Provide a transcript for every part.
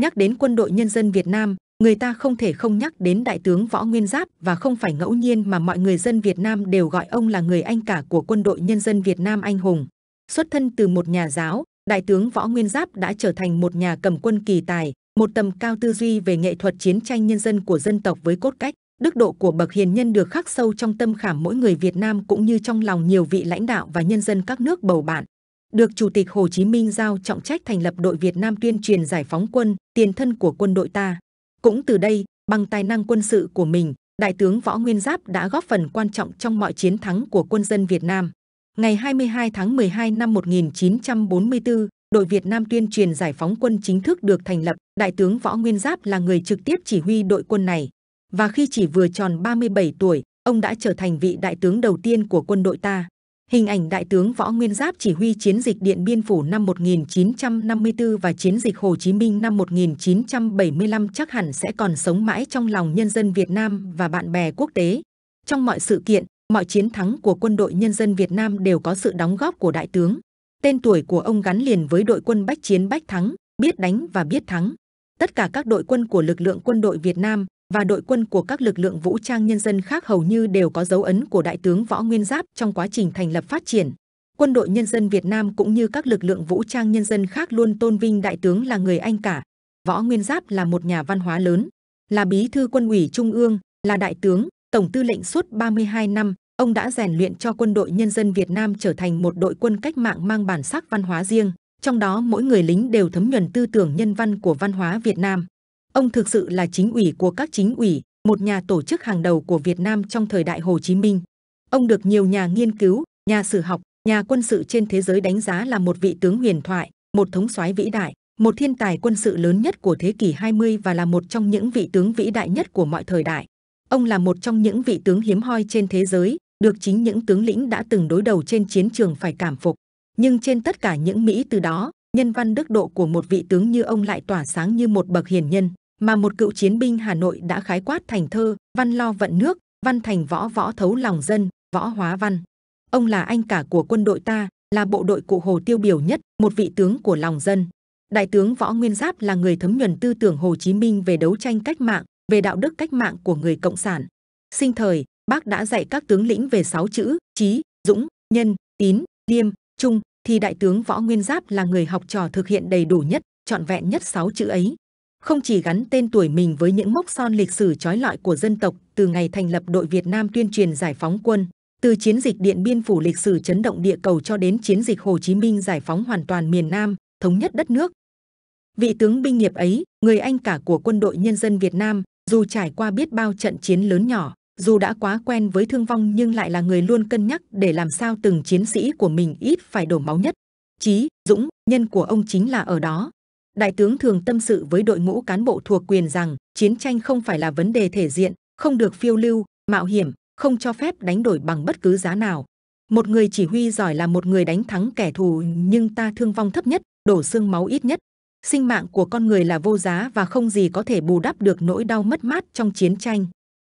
nhắc đến quân đội nhân dân Việt Nam, người ta không thể không nhắc đến đại tướng võ nguyên giáp và không phải ngẫu nhiên mà mọi người dân Việt Nam đều gọi ông là người anh cả của quân đội nhân dân Việt Nam anh hùng. Xuất thân từ một nhà giáo, đại tướng võ nguyên giáp đã trở thành một nhà cầm quân kỳ tài, một tầm cao tư duy về nghệ thuật chiến tranh nhân dân của dân tộc với cốt cách, đức độ của bậc hiền nhân được khắc sâu trong tâm khảm mỗi người Việt Nam cũng như trong lòng nhiều vị lãnh đạo và nhân dân các nước bầu bạn được Chủ tịch Hồ Chí Minh giao trọng trách thành lập đội Việt Nam tuyên truyền giải phóng quân, tiền thân của quân đội ta. Cũng từ đây, bằng tài năng quân sự của mình, Đại tướng Võ Nguyên Giáp đã góp phần quan trọng trong mọi chiến thắng của quân dân Việt Nam. Ngày 22 tháng 12 năm 1944, đội Việt Nam tuyên truyền giải phóng quân chính thức được thành lập, Đại tướng Võ Nguyên Giáp là người trực tiếp chỉ huy đội quân này. Và khi chỉ vừa tròn 37 tuổi, ông đã trở thành vị đại tướng đầu tiên của quân đội ta. Hình ảnh Đại tướng Võ Nguyên Giáp chỉ huy chiến dịch Điện Biên Phủ năm 1954 và chiến dịch Hồ Chí Minh năm 1975 chắc hẳn sẽ còn sống mãi trong lòng nhân dân Việt Nam và bạn bè quốc tế. Trong mọi sự kiện, mọi chiến thắng của quân đội nhân dân Việt Nam đều có sự đóng góp của Đại tướng. Tên tuổi của ông gắn liền với đội quân bách chiến bách thắng, biết đánh và biết thắng. Tất cả các đội quân của lực lượng quân đội Việt Nam, và đội quân của các lực lượng vũ trang nhân dân khác hầu như đều có dấu ấn của đại tướng võ nguyên giáp trong quá trình thành lập phát triển quân đội nhân dân Việt Nam cũng như các lực lượng vũ trang nhân dân khác luôn tôn vinh đại tướng là người anh cả võ nguyên giáp là một nhà văn hóa lớn là bí thư quân ủy trung ương là đại tướng tổng tư lệnh suốt 32 năm ông đã rèn luyện cho quân đội nhân dân Việt Nam trở thành một đội quân cách mạng mang bản sắc văn hóa riêng trong đó mỗi người lính đều thấm nhuần tư tưởng nhân văn của văn hóa Việt Nam Ông thực sự là chính ủy của các chính ủy, một nhà tổ chức hàng đầu của Việt Nam trong thời đại Hồ Chí Minh. Ông được nhiều nhà nghiên cứu, nhà sử học, nhà quân sự trên thế giới đánh giá là một vị tướng huyền thoại, một thống soái vĩ đại, một thiên tài quân sự lớn nhất của thế kỷ 20 và là một trong những vị tướng vĩ đại nhất của mọi thời đại. Ông là một trong những vị tướng hiếm hoi trên thế giới, được chính những tướng lĩnh đã từng đối đầu trên chiến trường phải cảm phục. Nhưng trên tất cả những Mỹ từ đó, nhân văn đức độ của một vị tướng như ông lại tỏa sáng như một bậc hiền nhân mà một cựu chiến binh Hà Nội đã khái quát thành thơ văn lo vận nước văn thành võ võ thấu lòng dân võ hóa văn ông là anh cả của quân đội ta là bộ đội cụ Hồ tiêu biểu nhất một vị tướng của lòng dân đại tướng võ nguyên giáp là người thấm nhuần tư tưởng Hồ Chí Minh về đấu tranh cách mạng về đạo đức cách mạng của người cộng sản sinh thời bác đã dạy các tướng lĩnh về sáu chữ trí dũng nhân tín liêm trung thì đại tướng võ nguyên giáp là người học trò thực hiện đầy đủ nhất, trọn vẹn nhất sáu chữ ấy. Không chỉ gắn tên tuổi mình với những mốc son lịch sử trói lọi của dân tộc từ ngày thành lập đội Việt Nam tuyên truyền giải phóng quân, từ chiến dịch Điện Biên Phủ lịch sử chấn động địa cầu cho đến chiến dịch Hồ Chí Minh giải phóng hoàn toàn miền Nam, thống nhất đất nước. Vị tướng binh nghiệp ấy, người anh cả của quân đội nhân dân Việt Nam, dù trải qua biết bao trận chiến lớn nhỏ, dù đã quá quen với thương vong nhưng lại là người luôn cân nhắc để làm sao từng chiến sĩ của mình ít phải đổ máu nhất. Chí, dũng, nhân của ông chính là ở đó. Đại tướng thường tâm sự với đội ngũ cán bộ thuộc quyền rằng chiến tranh không phải là vấn đề thể diện, không được phiêu lưu, mạo hiểm, không cho phép đánh đổi bằng bất cứ giá nào. Một người chỉ huy giỏi là một người đánh thắng kẻ thù nhưng ta thương vong thấp nhất, đổ xương máu ít nhất. Sinh mạng của con người là vô giá và không gì có thể bù đắp được nỗi đau mất mát trong chiến tranh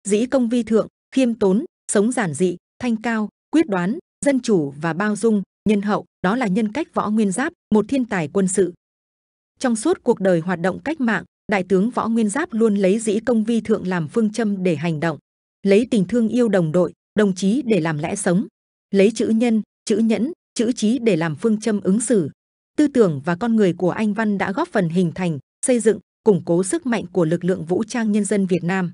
dĩ công vi thượng, khiêm tốn, sống giản dị, thanh cao, quyết đoán, dân chủ và bao dung, nhân hậu, đó là nhân cách võ nguyên giáp, một thiên tài quân sự. Trong suốt cuộc đời hoạt động cách mạng, đại tướng võ nguyên giáp luôn lấy dĩ công vi thượng làm phương châm để hành động, lấy tình thương yêu đồng đội, đồng chí để làm lẽ sống, lấy chữ nhân, chữ nhẫn, chữ trí để làm phương châm ứng xử. Tư tưởng và con người của anh Văn đã góp phần hình thành, xây dựng, củng cố sức mạnh của lực lượng vũ trang nhân dân Việt Nam.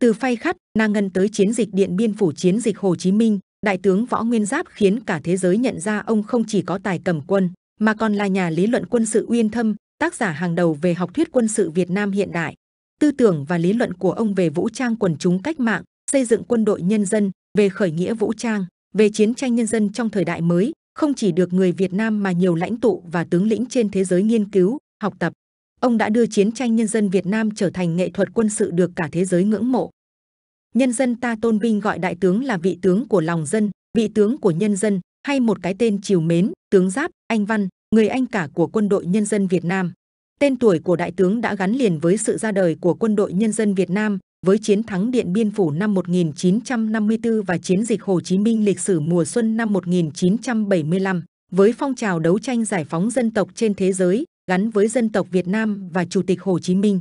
Từ phay khắt, Na Ngân tới chiến dịch Điện Biên Phủ chiến dịch Hồ Chí Minh, Đại tướng Võ Nguyên Giáp khiến cả thế giới nhận ra ông không chỉ có tài cầm quân, mà còn là nhà lý luận quân sự uyên thâm, tác giả hàng đầu về học thuyết quân sự Việt Nam hiện đại. Tư tưởng và lý luận của ông về vũ trang quần chúng cách mạng, xây dựng quân đội nhân dân, về khởi nghĩa vũ trang, về chiến tranh nhân dân trong thời đại mới, không chỉ được người Việt Nam mà nhiều lãnh tụ và tướng lĩnh trên thế giới nghiên cứu, học tập. Ông đã đưa chiến tranh nhân dân Việt Nam trở thành nghệ thuật quân sự được cả thế giới ngưỡng mộ. Nhân dân ta tôn vinh gọi đại tướng là vị tướng của lòng dân, vị tướng của nhân dân, hay một cái tên chiều mến, tướng giáp, anh văn, người anh cả của quân đội nhân dân Việt Nam. Tên tuổi của đại tướng đã gắn liền với sự ra đời của quân đội nhân dân Việt Nam, với chiến thắng Điện Biên Phủ năm 1954 và chiến dịch Hồ Chí Minh lịch sử mùa xuân năm 1975, với phong trào đấu tranh giải phóng dân tộc trên thế giới, gắn với dân tộc Việt Nam và Chủ tịch Hồ Chí Minh.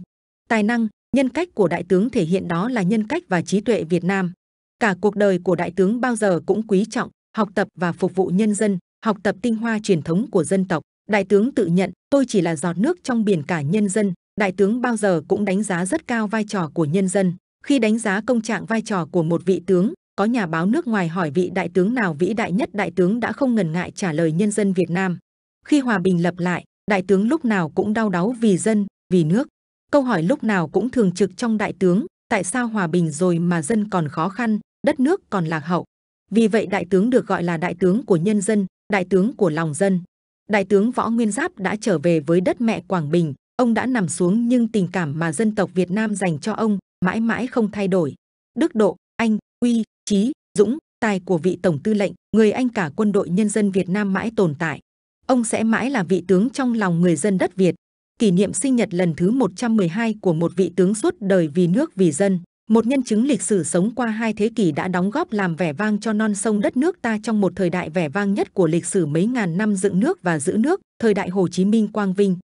Tài năng, nhân cách của đại tướng thể hiện đó là nhân cách và trí tuệ Việt Nam. Cả cuộc đời của đại tướng bao giờ cũng quý trọng, học tập và phục vụ nhân dân, học tập tinh hoa truyền thống của dân tộc. Đại tướng tự nhận, tôi chỉ là giọt nước trong biển cả nhân dân. Đại tướng bao giờ cũng đánh giá rất cao vai trò của nhân dân. Khi đánh giá công trạng vai trò của một vị tướng, có nhà báo nước ngoài hỏi vị đại tướng nào vĩ đại nhất đại tướng đã không ngần ngại trả lời nhân dân Việt Nam. Khi hòa bình lập lại, đại tướng lúc nào cũng đau đáu vì dân vì nước câu hỏi lúc nào cũng thường trực trong đại tướng tại sao hòa bình rồi mà dân còn khó khăn đất nước còn lạc hậu vì vậy đại tướng được gọi là đại tướng của nhân dân đại tướng của lòng dân đại tướng võ nguyên giáp đã trở về với đất mẹ quảng bình ông đã nằm xuống nhưng tình cảm mà dân tộc việt nam dành cho ông mãi mãi không thay đổi đức độ anh uy trí dũng tài của vị tổng tư lệnh người anh cả quân đội nhân dân việt nam mãi tồn tại ông sẽ mãi là vị tướng trong lòng người dân đất Việt. Kỷ niệm sinh nhật lần thứ 112 của một vị tướng suốt đời vì nước vì dân, một nhân chứng lịch sử sống qua hai thế kỷ đã đóng góp làm vẻ vang cho non sông đất nước ta trong một thời đại vẻ vang nhất của lịch sử mấy ngàn năm dựng nước và giữ nước, thời đại Hồ Chí Minh quang vinh.